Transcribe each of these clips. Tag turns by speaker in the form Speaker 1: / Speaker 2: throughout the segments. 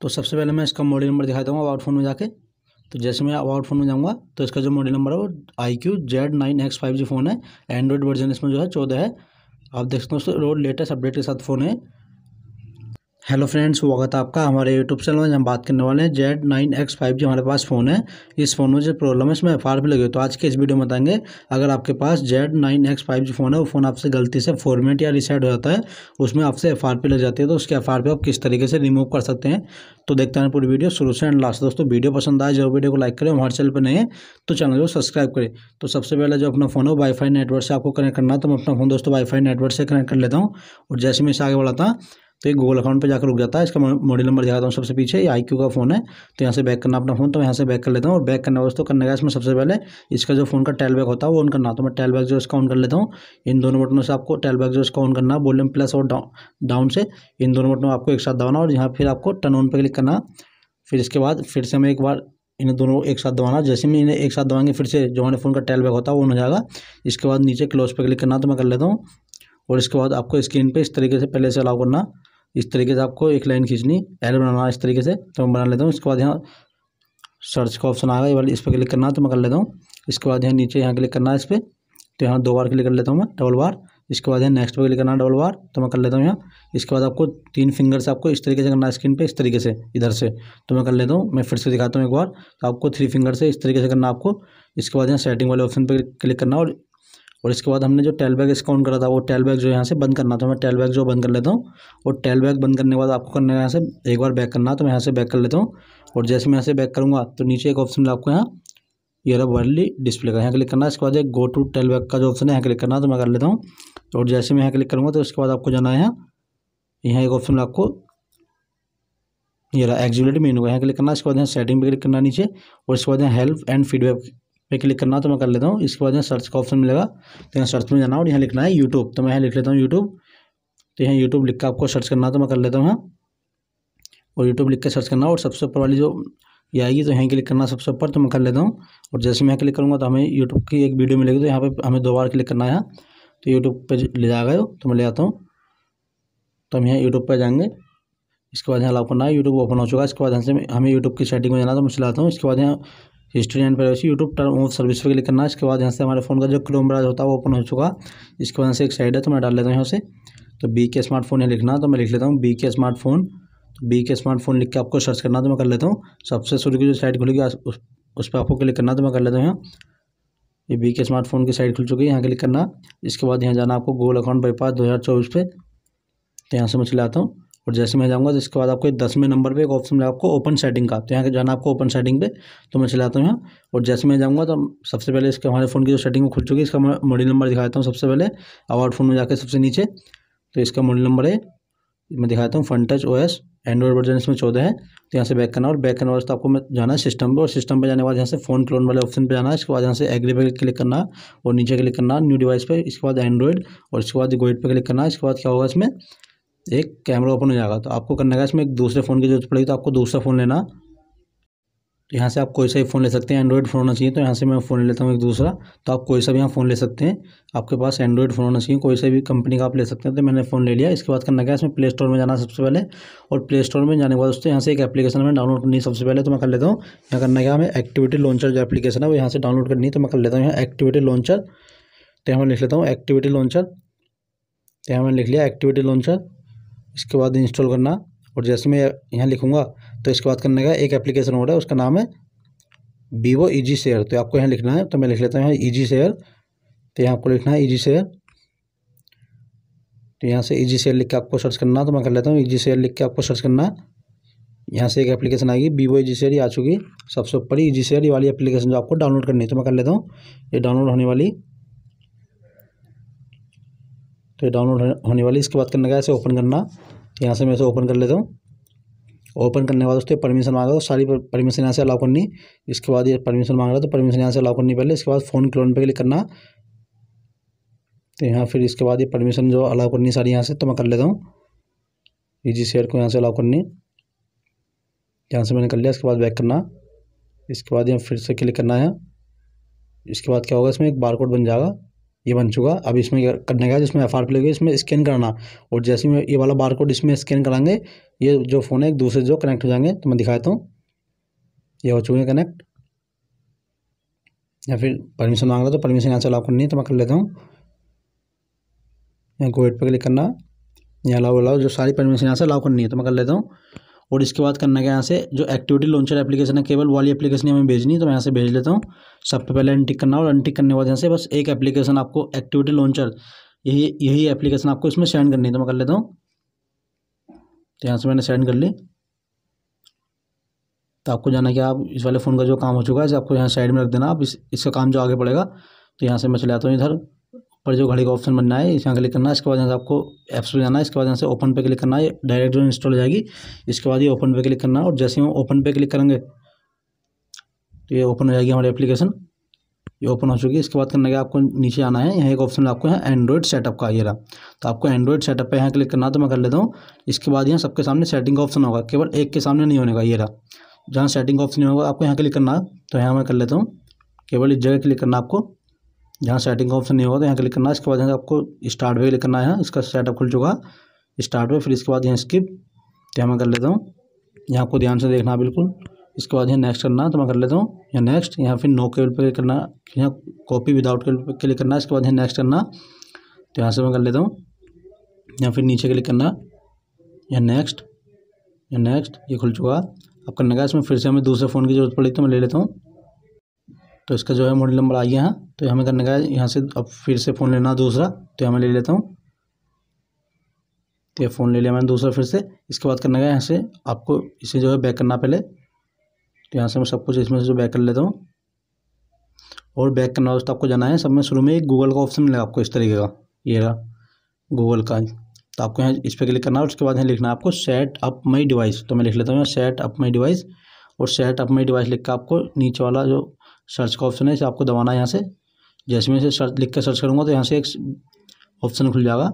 Speaker 1: तो सबसे पहले मैं इसका मॉडल नंबर दिखाता हूँ अबाउट फ़ोन में जाके तो जैसे मैं अबाउट फ़ोन में जाऊँगा तो इसका जो मॉडल नंबर है वो I Q Z nine X five G phone है एंड्रॉइड वर्जन इसमें जो है चौदह है आप देख सकते हो दोस्तों रोड लेटेस्ट अपडेट के साथ फ़ोन है हेलो फ्रेंड्स स्वागत है आपका हमारे यूट्यूब चैनल में हम बात करने वाले हैं Z nine X five G हमारे पास फ़ोन है इस फ़ोन में जो प्रॉब्लम है इसमें एफ आर भी लगे तो आज के इस वीडियो में बताएंगे अगर आपके पास Z nine X five G phone है वो फ़ोन आपसे गलती से फॉर्मेट या रिसेट हो जाता है उसमें आपसे एफ आर पी लग जाती है तो उसके एफ आर पी आप किस तरीके से रिमूव कर सकते हैं तो देखते हैं पूरी वीडियो शुरू से एंड लास्ट दोस्तों वीडियो पसंद आए जब वीडियो को लाइक करें हमारे चैनल पर नहीं है तो चैनल को सब्सक्राइब करें तो सबसे पहले जो अपना फ़ोन है वाईफाई नेटवर्क से आपको कनेक्ट करना है तो मैं अपना फ़ोन दोस्तों वाईफाई नेटवर्क से कनेक्ट कर लेता हूँ और जैसे मैं इसे आगे बढ़ाता हूँ तो ये गूगल अकाउंट पे जाकर रुक जाता है इसका मॉडल नंबर दिखाता हूँ सबसे पीछे ये आई का फ़ोन है तो यहाँ से बैक करना अपना फ़ोन तो यहाँ से बैक कर लेता हूँ और बैक करने वास्तव करने का इसमें सबसे पहले इसका जो फ़ोन का टेल बैक होता है वो ऑन करना तो मैं टेल बैक जो इसका ऑन कर लेता हूँ इन दोनों बटनों से आपको टेल बैक जो इसका ऑन करना वॉल्यूम प्लस और डाउन से इन दोनों बटनों आपको एक साथ दबाना और यहाँ फिर आपको टर्न ऑन पर क्लिक करना फिर इसके बाद फिर से हमें एक बार इन्हें दोनों एक साथ दबाना जैसे मैं इन्हें एक साथ दबाएंगे फिर से जो हमारे फ़ोन का टेल बैक होता है वो ऑन हो जाएगा इसके बाद नीचे क्लोज पर क्लिक करना तो मैं कर लेता हूँ और इसके बाद आपको स्क्रीन पे इस तरीके से पहले से अलाउ करना इस तरीके से आपको एक लाइन खींचनी एल बनाना इस तरीके से तो मैं बना लेता हूँ इसके बाद यहाँ सर्च का ऑप्शन आएगा वाली इस पर क्लिक करना तो मैं कर लेता हूँ इसके बाद यहाँ नीचे यहाँ क्लिक करना है इस पर तो यहाँ दो बार क्लिक कर लेता हूँ मैं डबल बार इसके बाद यहाँ नेक्स्ट पर क्लिक करना डबल बार तो मैं कर लेता हूँ यहाँ इसके बाद आपको तीन फिंगर से आपको इस तरीके से करना है स्क्रीन पर इस तरीके से इधर से तो मैं कर लेता हूँ मैं फिर से दिखाता हूँ एक बार तो आपको थ्री फिंगर से इस तरीके से करना आपको इसके बाद यहाँ सेटिंग वाले ऑप्शन पर क्लिक करना और और इसके बाद हमने जो टेल बैग इसका ऑन करा था वो टेल बैग जो यहाँ से बंद करना था मैं टेल बैग जो बंद कर लेता हूँ और टेल बैग बंद करने के बाद आपको करना है यहाँ से एक बार बैक करना तो मैं यहाँ से बैक कर लेता हूँ और जैसे मैं यहाँ से बैक करूँगा तो नीचे एक ऑप्शन आपको यहाँ ये वर्ली डिस्प्ले का यहाँ क्लिक करना है इसके बाद एक गो टू टेल बैग का जो ऑप्शन है यहाँ क्लिक करना तो मैं कर लेता हूँ और जैसे मैं यहाँ क्लिक करूँगा तो उसके बाद आपको जाना है यहाँ यहाँ एक ऑप्शन आपको ये रहा एग्जीक्यूटिव मेनू का यहाँ क्लिक करना इसके बाद यहाँ सेटिंग पे क्लिक करना नीचे और इसके बाद यहाँ हेल्प एंड फीडबैक पे क्लिक करना तो मैं कर लेता हूँ इसके बाद यहाँ सर्च का ऑप्शन मिलेगा तो यहाँ सर्च में जाना और यहाँ लिखना है यूट्यूब तो मैं यहाँ लिख लेता हूँ यूट्यूब तो यहाँ यूट्यूब लिख कर आपको सर्च करना तो मैं कर लेता हूँ यहाँ और यूट्यूब लिख के सर्च करना और सबसे ऊपर वाली जो ये आएगी तो यहाँ क्लिक करना सबसे ऊपर तो मैं कर लेता हूँ और जैसे मैं यहाँ क्लिक करूँगा तो हमें यूट्यूब की एक वीडियो मिलेगी तो यहाँ पर हमें दो बार क्लिक करना है तो यूट्यूब पर ले गए तो मैं ले आता हूँ तो हम यहाँ यूट्यूब पर जाएंगे इसके बाद यहाँ अलाउ करना है यूट्यूब ओपन हो चुका है इसके बाद यहाँ से हमें यूट्यूब की सेटिंग में जाना तो मैं चलाता हूँ इसके बाद यहाँ history and privacy YouTube term of service पर क्लिक करना इसके बाद यहाँ से हमारे फ़ोन का जो क्रोम ब्राउज़ होता है वो ओपन हो चुका इसके बाद से एक साइड है तो मैं डाल लेता हूँ यहाँ से तो बी के स्मार्टफोन यहाँ लिखना तो मैं लिख लेता हूँ बी के स्मार्टफोन तो बी के स्मार्टफोन लिख के आपको सर्च करना तो मैं कर लेता हूँ सबसे शुरू की जो साइड खुलेगी उस, पर आपको क्लिक करना तो मैं कर लेता हूँ यहाँ ये बी के स्मार्टफोन की साइड खुल चुकी है यहाँ क्लिक करना इसके बाद यहाँ जाना आपको गूगल अकाउंट बाईपास दो हज़ार चौबीस पर तो यहाँ से मैं चले आता हूँ और जैसे मैं जाऊँगा तो इसके बाद आपको दसवें नंबर पे एक ऑप्शन मिला आपको ओपन सेटिंग का तो यहाँ जाना आपको ओपन सेटिंग पे तो मैं चलाता हूँ यहाँ और जैसे मैं जाऊँगा तो सबसे पहले इसके हमारे फ़ोन की जो सेटिंग खुल चुकी है इसका मैं मॉडल नंबर दिखाता हूँ सबसे पहले अवार्ड फ़ोन में जाकर सबसे नीचे तो इसका मॉडल नंबर है मैं दिखाता हूँ Funtouch O S Android version इसमें चौदह है तो यहाँ से बैक करना और बैक करने वाले तो आपको जाना है सिस्टम पर और सिस्टम पे जाने के बाद यहाँ से फ़ोन क्लोन वाले ऑप्शन पे जाना है इसके बाद यहाँ से एग्री पे क्लिक करना और नीचे क्लिक करना न्यू डिवाइस पे इसके बाद एंड्रॉइड और इसके बाद गोइड पर क्लिक करना इसके बाद क्या होगा इसमें एक कैमरा ओपन हो जाएगा तो आपको करना है इसमें एक दूसरे फ़ोन की जरूरत पड़ेगी तो आपको दूसरा फ़ोन लेना तो यहाँ से आप कोई सा भी फ़ोन ले सकते हैं एंड्रॉयड फ़ोन होना चाहिए तो यहाँ से मैं फ़ोन लेता हूँ एक दूसरा तो आप कोई सा भी यहाँ फ़ोन ले सकते हैं आपके पास एंड्रॉयड फ़ोन होना चाहिए कोई सा भी कंपनी का आप ले सकते हैं तो मैंने फ़ोन ले लिया इसके बाद करना क्या इसमें प्ले स्टोर में जाना सबसे पहले और प्ले स्टोर में जाने के बाद दोस्तों यहाँ से एक एप्लीकेशन में डाउनलोड करनी सबसे पहले तो मैं कर लेता हूँ यहाँ करना क्या हमें एक्टिविटी लॉन्चर जो एप्लीकेशन है वो यहाँ से डाउनलोड करनी है तो मैं कर लेता हूँ यहाँ एक्टिविटी लॉन्चर तो यहाँ मैं लिख लेता हूँ एक्टिविटी लॉन्चर तो यहाँ मैंने लिख लिया एक्टिविटी लॉन्चर इसके बाद इंस्टॉल करना और जैसे मैं यहाँ लिखूँगा तो इसके बाद करने का एक एप्लीकेशन रहा है उसका नाम है वीवो ईजी शेयर तो आपको यहाँ लिखना है तो मैं लिख लेता हूँ ईजी शेयर तो यहाँ आपको लिखना है ईजी शेयर तो यहाँ से ईजी शेयर लिख के आपको सर्च करना तो मैं कर लेता हूँ ईजी शेयर लिख के आपको सर्च करना यहाँ से एक एप्लीकेशन आएगी वीवो ईजी शेयर ये आ चुकी सबसे ऊपर ईजी शेयर ये वाली एप्लीकेशन जो आपको डाउनलोड करनी है तो मैं कर लेता हूँ ये डाउनलोड होने वाली तो ये डाउनलोड होने वाली इसके बाद करने का ऐसे ओपन करना तो यहाँ से मैं इसे ओपन कर लेता हूँ ओपन करने के बाद उसके परमिशन मांग रहा तो सारी परमिशन यहाँ से अलाउ करनी इसके बाद ये परमिशन मांग रहा तो परमिशन यहाँ से अलाउ करनी पहले इसके बाद फ़ोन क्लोन पे क्लिक करना तो यहाँ फिर इसके बाद ये परमिशन जो अलाउ करनी सारी यहाँ से तो मैं कर लेता हूँ ईजी शेयर को यहाँ से अलाउ करनी यहाँ से मैंने कर लिया इसके बाद बैक करना इसके बाद यहाँ फिर से क्लिक करना है इसके बाद क्या होगा इसमें एक बारकोड बन जाएगा ये बन चुका अब इसमें करने का जिसमें एफ आर पी इसमें स्कैन कराना और जैसे मैं ये वाला बार कोड इसमें स्कैन कराएंगे ये जो फ़ोन है एक दूसरे जो कनेक्ट हो जाएंगे तो मैं दिखाता हूँ ये हो चुके हैं कनेक्ट या फिर परमिशन मांग रहा तो परमिशन यहाँ से अलाउ करनी है तो मैं कर लेता हूँ या गोइट पर क्लिक करना यहाँ अलाउ अलाउ जो सारी परमिशन यहाँ से अलाउ करनी है तो मैं कर लेता हूँ और इसके बाद करना क्या यहाँ से जो एक्टिविटी लॉन्चर एप्लीकेशन है केवल वाली एप्लीकेशन हमें भेजनी है तो मैं यहाँ से भेज लेता हूँ सबसे पहले अनटिक करना और अनटिक करने के बाद यहाँ से बस एक एप्लीकेशन आपको एक्टिविटी लॉन्चर यही यही एप्लीकेशन आपको इसमें सेंड करनी है तो मैं कर लेता हूँ तो यहाँ से मैंने सेंड कर ली तो आपको जाना कि आप इस वाले फ़ोन का जो काम हो चुका है आपको यहाँ साइड में रख देना आप इस इसका काम जो आगे पड़ेगा तो यहाँ से मैं चले आता हूँ इधर पर जो घड़ी का ऑप्शन बनना है यहाँ क्लिक करना है इसके बाद यहाँ से आपको ऐप्स पे जाना है इसके बाद यहाँ से ओपन पे क्लिक करना है डायरेक्ट जो इंस्टॉल हो जाएगी इसके बाद ये ओपन पे क्लिक करना है और जैसे हम ओपन पे क्लिक करेंगे तो ये ओपन हो जाएगी हमारी एप्लीकेशन ये ओपन हो चुकी है इसके बाद करने के आपको नीचे आना है यहाँ एक ऑप्शन आपको यहाँ एंड्रॉइड सेटअप का ये रहा तो आपको एंड्रॉइड सेटअप पे यहाँ क्लिक करना तो मैं कर लेता हूँ इसके बाद यहाँ सबके सामने सेटिंग का ऑप्शन होगा केवल एक के सामने नहीं होने का ये रहा जहाँ सेटिंग का ऑप्शन होगा आपको यहाँ क्लिक करना तो यहाँ मैं कर लेता हूँ केवल इस जगह क्लिक करना आपको यहाँ सेटिंग का ऑप्शन नहीं होगा तो यहाँ क्लिक करना है इसके बाद यहाँ आपको स्टार्ट पे क्लिक करना है इसका सेटअप खुल चुका स्टार्ट पे फिर इसके बाद यहाँ स्किप तो मैं कर लेता हूँ यहाँ आपको ध्यान से देखना बिल्कुल इसके बाद यहाँ नेक्स्ट करना है तो मैं कर लेता हूँ यहाँ नेक्स्ट यहाँ फिर नो केबल पर करना यहाँ कॉपी विदाउट केबल पर क्लिक करना है इसके बाद यहाँ नेक्स्ट करना तो यहाँ से मैं कर लेता हूँ यहाँ फिर नीचे क्लिक करना यहाँ नेक्स्ट यहाँ नेक्स्ट ये खुल चुका आप करने का इसमें फिर से हमें दूसरे फ़ोन की ज़रूरत पड़ी तो मैं ले लेता हूँ तो इसका जो है मॉडल नंबर आ गया यहाँ तो हमें करने का है यहाँ से अब फिर से फ़ोन लेना दूसरा तो हमें ले लेता हूँ तो ये फ़ोन ले लिया मैंने दूसरा फिर से इसके बाद करने का यहाँ से आपको इसे जो है बैक करना पहले तो यहाँ से मैं सब कुछ इसमें से जो बैक कर लेता हूँ और बैक करना दोस्तों आपको जाना है सब में शुरू में एक गूगल का ऑप्शन मिलेगा आपको इस तरीके का ये रहा गूगल का तो आपको यहाँ इस पर क्लिक करना है उसके बाद यहाँ लिखना है आपको सेट अप माई डिवाइस तो मैं लिख लेता हूँ यहाँ सेट अप माई डिवाइस और सेट अप माई डिवाइस लिख कर आपको नीचे वाला जो सर्च का ऑप्शन है इसे आपको दबाना है यहाँ से जैसे मैं इसे सर्च लिख के सर्च करूँगा तो यहाँ से एक ऑप्शन खुल जाएगा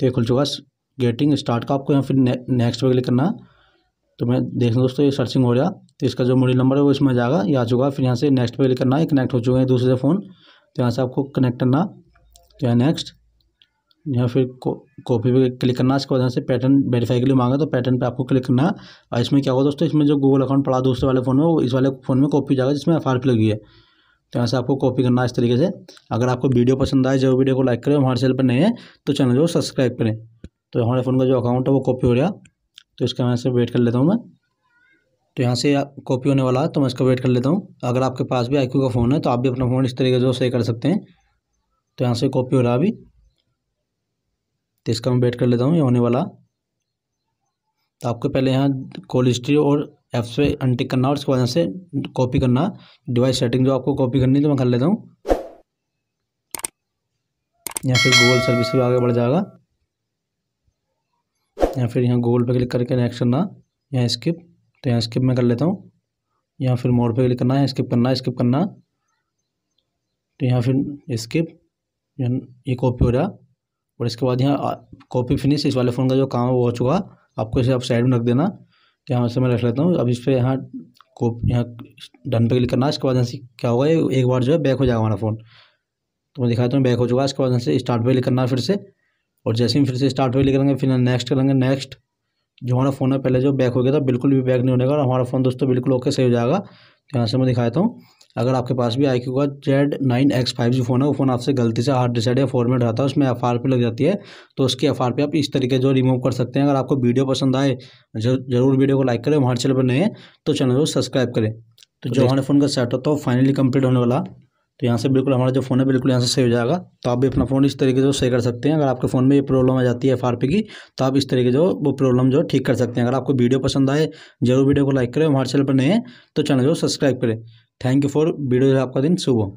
Speaker 1: तो ये खुल चुका है गेटिंग स्टार्ट का आपको यहाँ फिर ने, नेक्स्ट पर क्लिक करना है तो मैं देख दोस्तों ये सर्चिंग हो गया तो इसका जो मॉडल नंबर है वो इसमें जाएगा ये आ चुका फिर यहाँ से नेक्स्ट पर क्लिक करना है कनेक्ट हो चुके हैं दूसरे से फ़ोन तो यहाँ से आपको कनेक्ट करना तो यहाँ नेक्स्ट यहाँ फिर कॉपी पे क्लिक करना इसके बाद यहाँ से पैटर्न वेरीफाई के लिए मांगा तो पैटर्न पे आपको क्लिक करना है और इसमें क्या होगा दोस्तों इसमें जो गूगल अकाउंट पड़ा दूसरे वाले फ़ोन में वो इस वाले फ़ोन में कॉपी जाएगा जिसमें एफ लगी है तो यहाँ से आपको कॉपी करना है इस तरीके से अगर आपको वीडियो पसंद आए जो वीडियो को लाइक करें हमारे चैनल पर नहीं है तो चैनल को सब्सक्राइब करें तो हमारे फ़ोन का जो अकाउंट है वो कॉपी हो गया तो इसका मैं से वेट कर लेता हूँ मैं तो यहाँ से कॉपी होने वाला है तो मैं इसका वेट कर लेता हूँ अगर आपके पास भी आई का फ़ोन है तो आप भी अपना फ़ोन इस तरीके से सही कर सकते हैं तो यहाँ से कॉपी हो रहा है अभी तो इसका मैं वेट कर लेता हूँ ये होने वाला तो आपको पहले यहाँ कॉल हिस्ट्री और एप्स पे अनटिक करना और उसके बाद से कॉपी करना डिवाइस सेटिंग जो आपको कॉपी करनी है तो मैं कर लेता हूँ या फिर गूगल सर्विस भी आगे बढ़ जाएगा या फिर यहाँ गूगल पे क्लिक करके नेक्स्ट करना यहाँ स्किप तो यहाँ स्किप मैं कर लेता हूँ या फिर मोड पे क्लिक करना है स्किप करना स्किप करना तो यहाँ फिर स्किप ये कॉपी हो रहा और इसके बाद यहाँ कॉपी फिनिश इस वाले फ़ोन का जो काम है वो हो चुका आपको इसे आप साइड में रख देना कि हाँ इसे मैं रख लेता हूँ अब इस पर यहाँ को यहाँ डन पे क्लिक करना इसके बाद यहाँ से क्या होगा एक बार जो है बैक हो जाएगा हमारा फ़ोन तो मैं दिखाता हूँ बैक हो चुका इसके बाद यहाँ से स्टार्ट पे क्लिक करना फिर से और जैसे ही फिर से स्टार्ट पे क्लिक करेंगे फिर नेक्स्ट करेंगे नेक्स्ट जो हमारा फ़ोन है पहले जो बैक हो गया था बिल्कुल भी बैक नहीं होने का और हमारा फ़ोन दोस्तों बिल्कुल ओके सही हो जाएगा तो यहाँ से मैं दिखाता हूँ अगर आपके पास भी आई क्यू का Z nine X five G phone है वो फ़ोन आपसे गलती से हार्ड डिसाइड या फॉर्मेट रहता है उसमें एफ आर पी लग जाती है तो उसकी एफ आर पी आप इस तरीके जो रिमूव कर सकते हैं अगर आपको वीडियो पसंद आए जरूर वीडियो को लाइक करें हमारे चैनल पर नए हैं तो चैनल को सब्सक्राइब करें तो, तो जो हमारे फ़ोन का सेट होता है वो फाइनली कंप्लीट होने वाला तो यहाँ से बिल्कुल हमारा जो फ़ोन है बिल्कुल यहाँ से सही हो जाएगा तो आप भी अपना फ़ोन इस तरीके से सही कर सकते हैं अगर आपके फ़ोन में ये प्रॉब्लम आ जाती है एफ की तो आप इस तरीके जो वो प्रॉब्लम जो ठीक कर सकते हैं अगर आपको वीडियो पसंद आए जरूर वीडियो को लाइक करें हमारे चैनल पर नए हैं तो चैनल को सब्सक्राइब करें थैंक यू फॉर वीडियो आपका दिन शुभ हो